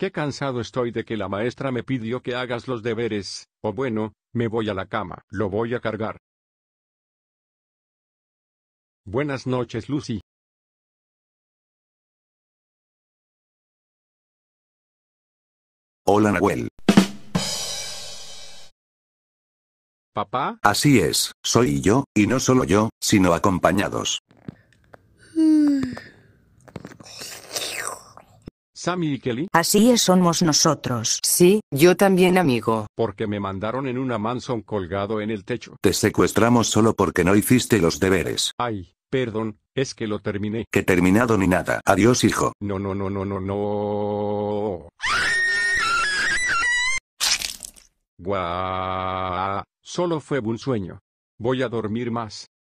Qué cansado estoy de que la maestra me pidió que hagas los deberes, o bueno, me voy a la cama, lo voy a cargar. Buenas noches, Lucy. Hola, Nahuel. ¿Papá? Así es, soy yo, y no solo yo, sino acompañados. Ah. Sammy y Kelly. Así es, somos nosotros. Sí, yo también, amigo. Porque me mandaron en una mansón colgado en el techo. Te secuestramos solo porque no hiciste los deberes. Ay, perdón, es que lo terminé. Que terminado ni nada. Adiós, hijo. No, no, no, no, no, no. Guau. Solo fue un sueño. Voy a dormir más.